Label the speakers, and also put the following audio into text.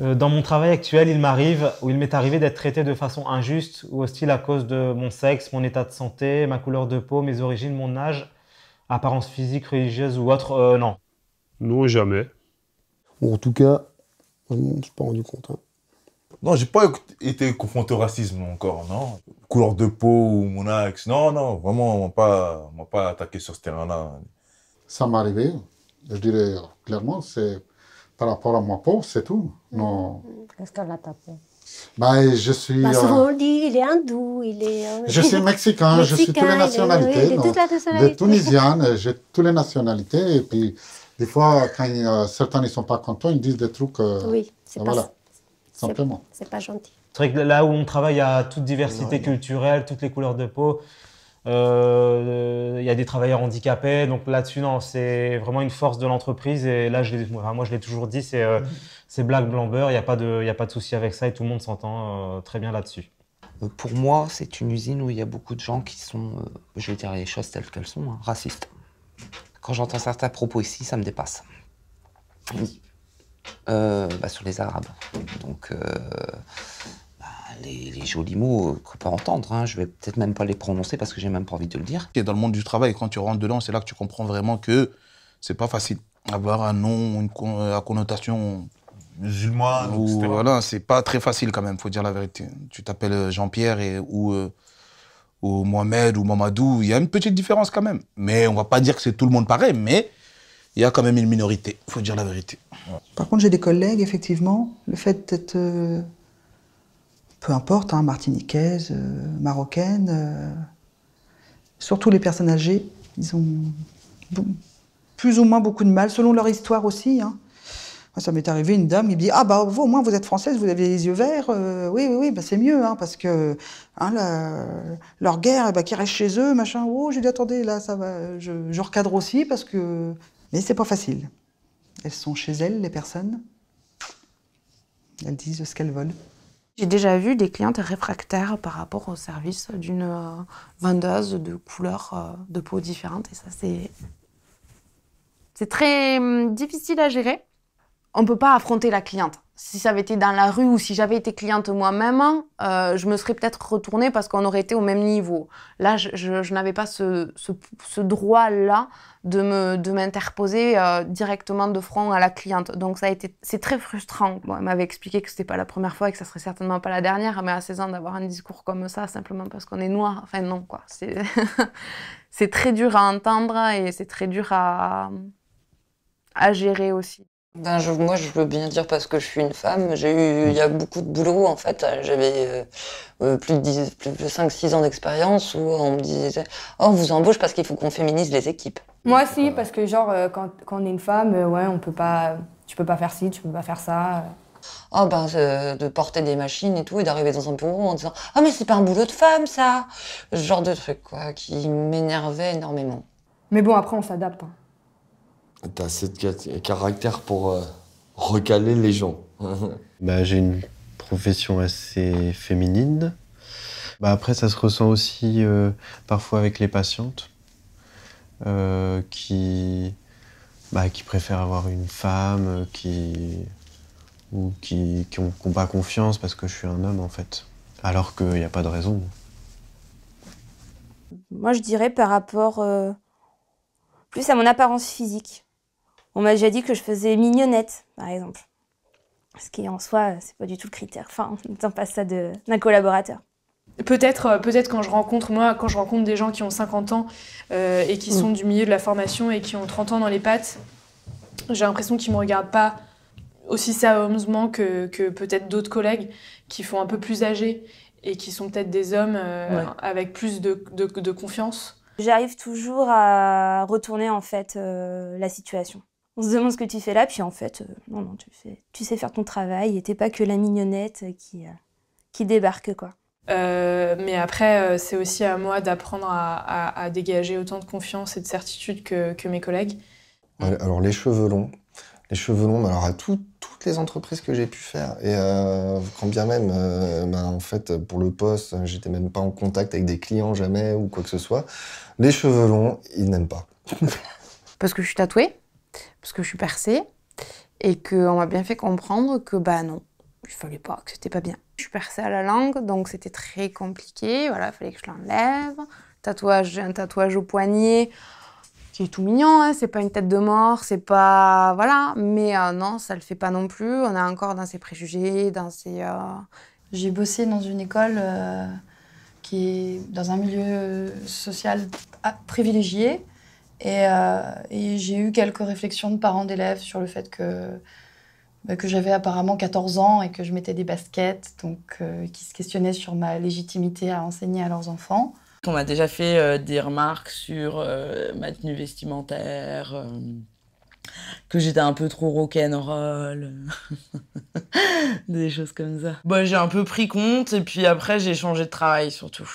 Speaker 1: Euh, dans mon travail actuel, il m'arrive ou il m'est arrivé d'être traité de façon injuste ou hostile à cause de mon sexe, mon état de santé, ma couleur de peau, mes origines, mon âge, apparence physique, religieuse ou autre. Euh, non. Non, jamais. Ou en tout cas, je ne suis pas rendu compte. Hein. Non, j'ai pas été confronté au racisme encore, non. Couleur de peau ou mon axe, non, non, vraiment, on m'a pas, pas attaqué sur ce terrain-là. Ça m'est arrivé, je dirais clairement, c'est par rapport à ma peau, c'est tout. Non. Qu'est-ce mm. qu'elle a tapé? Ben, je suis. Parce qu'on dit, il est hindou, il est. Euh, je suis mexicain, je suis toutes les nationalités. Il est, tunisienne, j'ai toutes les nationalités. Et puis, des fois, quand euh, certains ne sont pas contents, ils disent des trucs. Euh, oui, c'est ben voilà simplement. C'est pas gentil. C'est vrai que là où on travaille il y a toute diversité culturelle, toutes les couleurs de peau, euh, il y a des travailleurs handicapés. Donc là-dessus, non, c'est vraiment une force de l'entreprise. Et là, je moi, je l'ai toujours dit, c'est euh, black, blanc, Il n'y a, pas de, de souci avec ça et tout le monde s'entend euh, très bien là-dessus. Pour moi, c'est une usine où il y a beaucoup de gens qui sont, je vais dire les choses telles qu'elles sont, hein, racistes. Quand j'entends certains propos ici, ça me dépasse. Euh, bah, sur les Arabes. Donc, euh, bah, les, jolis mots qu'on peut entendre, hein, je vais peut-être même pas les prononcer parce que j'ai même pas envie de le dire. dans le monde du travail, quand tu rentres dedans, c'est là que tu comprends vraiment que c'est pas facile. d'avoir un nom, une à euh, connotation musulmane, ou, voilà, c'est pas très facile quand même, faut dire la vérité. Tu t'appelles Jean-Pierre ou ou Mohamed ou Mamadou, il y a une petite différence quand même. Mais on va pas dire que c'est tout le monde pareil, mais il y a quand même une minorité, il faut dire la vérité. Par contre, j'ai des collègues, effectivement, le fait d'être, euh, peu importe, hein, martiniquaise, euh, marocaine, euh, surtout les personnes âgées, ils ont plus ou moins beaucoup de mal, selon leur histoire aussi. Hein. ça m'est arrivé une dame il me dit Ah, bah, vous, au moins, vous êtes française, vous avez les yeux verts. oui, oui, oui, bah, c'est mieux, hein, parce que hein, leur guerre, bah, qui reste chez eux, machin. Oh, j'ai dit Attendez, là, ça va, je recadre aussi, parce que mais c'est pas facile. Elles sont chez elles, les personnes. Elles disent ce qu'elles veulent. J'ai déjà vu des clientes réfractaires par rapport au service d'une euh, vendeuse de couleurs euh, de peau différentes. Et ça, c'est. C'est très hum, difficile à gérer on ne peut pas affronter la cliente. Si ça avait été dans la rue ou si j'avais été cliente moi-même, euh, je me serais peut-être retournée parce qu'on aurait été au même niveau. Là, je, n'avais pas ce, droit-là de m'interposer euh, directement de front à la cliente. Donc, ça a été c'est très frustrant. elle m'avait expliqué que ce n'était pas la première fois et que ça serait certainement pas la dernière, mais à 16 ans, d'avoir un discours comme ça, simplement parce qu'on est noir, enfin non, quoi. C'est très dur à entendre et c'est très dur à, à gérer aussi. Ben, moi, je veux bien dire parce que je suis une femme. J'ai eu, il y a beaucoup de boulot en fait. J'avais euh, euh, plus de 5 6 ans d'expérience où on me disait "Oh, on vous embauche parce qu'il faut qu'on féminise les équipes." Moi aussi euh, parce que genre quand, quand, on est une femme, ouais, on peut pas tu peux pas faire ci, tu peux pas faire ça. Oh ben, de porter des machines et tout, et d'arriver dans un bureau en disant Ah, mais c'est pas un boulot de femme, ça Ce genre de truc, quoi, qui m'énervait énormément. Mais bon, après, on s'adapte. Hein. T'as assez de caractère pour euh, recaler les gens. Bah, j'ai une profession assez féminine. Bah, après, ça se ressent aussi euh, parfois avec les patientes euh, bah, qui, préfèrent avoir une femme, qui ou qui n'ont qui pas confiance parce que je suis un homme en fait. Alors qu'il n'y a pas de raison. Moi, je dirais par rapport plus à mon apparence physique. On m'a déjà dit que je faisais mignonnette, par exemple. Ce qui en soi, c'est pas du tout le critère. Enfin, on passe pas ça d'un collaborateur. Peut-être, euh, peut-être quand je rencontre moi, quand je rencontre des gens qui ont 50 ans euh, et qui mm. sont du milieu de la formation et qui ont 30 ans dans les pattes, j'ai l'impression qu'ils me regardent pas aussi sérieusement que, peut-être d'autres collègues qui font un peu plus âgés et qui sont peut-être des hommes euh, avec plus de, confiance. J'arrive toujours à retourner en fait la situation on se demande ce que tu fais là, puis en fait, euh, non, non, tu, fais, tu sais faire ton travail et t'es pas que la mignonnette euh, qui, euh, qui débarque, quoi. mais après, c'est aussi à moi d'apprendre à, à, dégager autant de confiance et de certitude que, que mes collègues. Alors, les cheveux longs. Les cheveux longs, alors à toutes les entreprises que j'ai pu faire, et quand bien même, ben, en fait, pour le poste, j'étais même pas en contact avec des clients jamais ou quoi que ce soit, les cheveux longs, ils n'aiment pas. Parce que je suis tatouée parce que je suis percée et qu'on m'a bien fait comprendre que bah non, il fallait pas, que c'était pas bien. Je suis percée à la langue, donc c'était très compliqué. Voilà, il fallait que je l'enlève. Tatouage, un tatouage au poignet qui est tout mignon, hein, c'est pas une tête de mort, c'est pas. Voilà, mais euh, non, ça le fait pas non plus. On est encore dans ses préjugés, dans ses. Euh, J'ai bossé dans une école euh, qui est dans un milieu social ah, privilégié. Euh, et, j'ai eu quelques réflexions de parents d'élèves sur le fait que bah, que j'avais apparemment 14 ans et que je mettais des baskets, donc euh, qui se questionnaient sur ma légitimité à enseigner à leurs enfants. On m'a déjà fait euh, des remarques sur ma tenue vestimentaire, que j'étais un peu trop rock'n'roll, des choses comme ça. Bah, j'ai un peu pris compte et puis après j'ai changé de travail surtout.